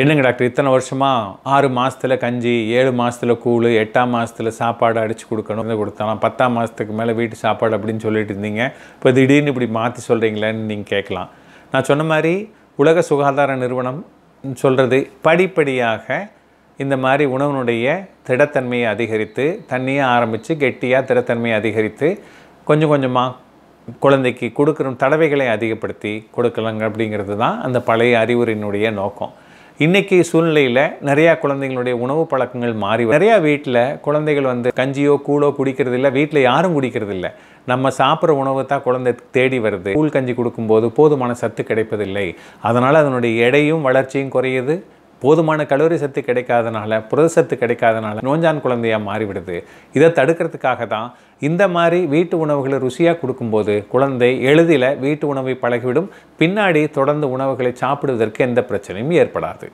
என்னங்க டாக்டர் இத்தனை வருஷமாக ஆறு மாதத்தில் கஞ்சி ஏழு மாதத்தில் கூழ் எட்டாம் மாதத்தில் சாப்பாடு அடித்து கொடுக்கணும் இதை கொடுத்தாலாம் பத்தாம் மாதத்துக்கு மேலே வீட்டு சாப்பாடு அப்படின்னு சொல்லிட்டு இருந்தீங்க இப்போ திடீர்னு இப்படி மாற்றி சொல்கிறீங்களேன்னு நீங்கள் கேட்கலாம் நான் சொன்ன மாதிரி உலக சுகாதார நிறுவனம் சொல்கிறது படிப்படியாக இந்த மாதிரி உணவினுடைய திடத்தன்மையை அதிகரித்து தண்ணியை ஆரம்பித்து கெட்டியாக திடத்தன்மையை அதிகரித்து கொஞ்சம் கொஞ்சமாக குழந்தைக்கு கொடுக்குற தடவைகளை அதிகப்படுத்தி கொடுக்கலங்க அப்படிங்கிறது தான் அந்த பழைய அறிவுரையினுடைய நோக்கம் இன்றைக்கி சூழ்நிலையில் நிறையா குழந்தைங்களுடைய உணவு பழக்கங்கள் மாறி நிறையா வீட்டில் குழந்தைகள் வந்து கஞ்சியோ கூழோ குடிக்கிறது இல்லை வீட்டில் யாரும் குடிக்கிறது இல்லை நம்ம சாப்பிட்ற உணவு தான் குழந்தை தேடி வருது கூழ் கஞ்சி கொடுக்கும்போது போதுமான சத்து கிடைப்பதில்லை அதனால் அதனுடைய எடையும் வளர்ச்சியும் குறையுது போதுமான கலோரி சத்து கிடைக்காதனால புரதசத்து கிடைக்காதனால நோஞ்சான் குழந்தையாக மாறிவிடுது இதை தடுக்கிறதுக்காக தான் இந்த மாதிரி வீட்டு உணவுகளை ருசியாக கொடுக்கும்போது குழந்தை எளிதில் வீட்டு உணவை பழகிவிடும் பின்னாடி தொடர்ந்து உணவுகளை சாப்பிடுவதற்கு எந்த பிரச்சனையும் ஏற்படாது